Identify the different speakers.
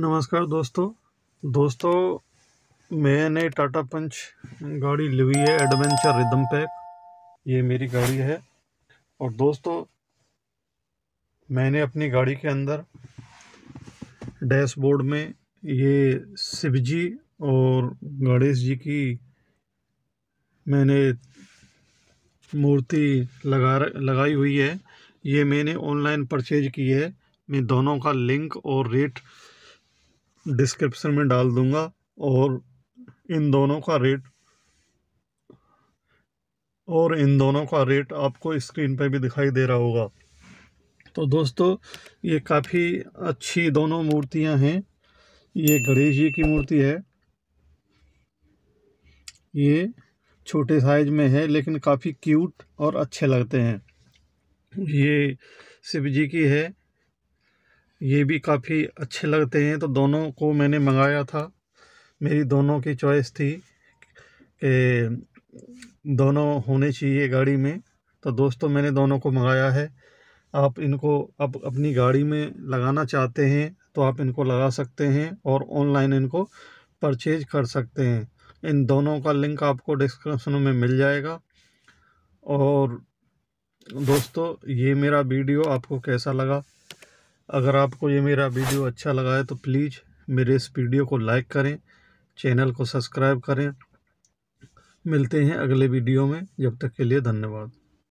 Speaker 1: नमस्कार दोस्तों दोस्तों मैंने टाटा पंच गाड़ी ली हुई है एडवेंचर रिदम पैक ये मेरी गाड़ी है और दोस्तों मैंने अपनी गाड़ी के अंदर डैशबोर्ड में ये शिव जी और गणेश जी की मैंने मूर्ति लगा लगाई हुई है ये मैंने ऑनलाइन परचेज की है मैं दोनों का लिंक और रेट डिस्क्रिप्शन में डाल दूंगा और इन दोनों का रेट और इन दोनों का रेट आपको स्क्रीन पर भी दिखाई दे रहा होगा तो दोस्तों ये काफ़ी अच्छी दोनों मूर्तियां हैं ये गणेश जी की मूर्ति है ये छोटे साइज में है लेकिन काफ़ी क्यूट और अच्छे लगते हैं ये शिव जी की है ये भी काफ़ी अच्छे लगते हैं तो दोनों को मैंने मंगाया था मेरी दोनों की चॉइस थी कि दोनों होने चाहिए गाड़ी में तो दोस्तों मैंने दोनों को मंगाया है आप इनको अब अपनी गाड़ी में लगाना चाहते हैं तो आप इनको लगा सकते हैं और ऑनलाइन इनको परचेज कर सकते हैं इन दोनों का लिंक आपको डिस्क्रिप्शन में मिल जाएगा और दोस्तों ये मेरा वीडियो आपको कैसा लगा अगर आपको ये मेरा वीडियो अच्छा लगा है तो प्लीज़ मेरे इस वीडियो को लाइक करें चैनल को सब्सक्राइब करें मिलते हैं अगले वीडियो में जब तक के लिए धन्यवाद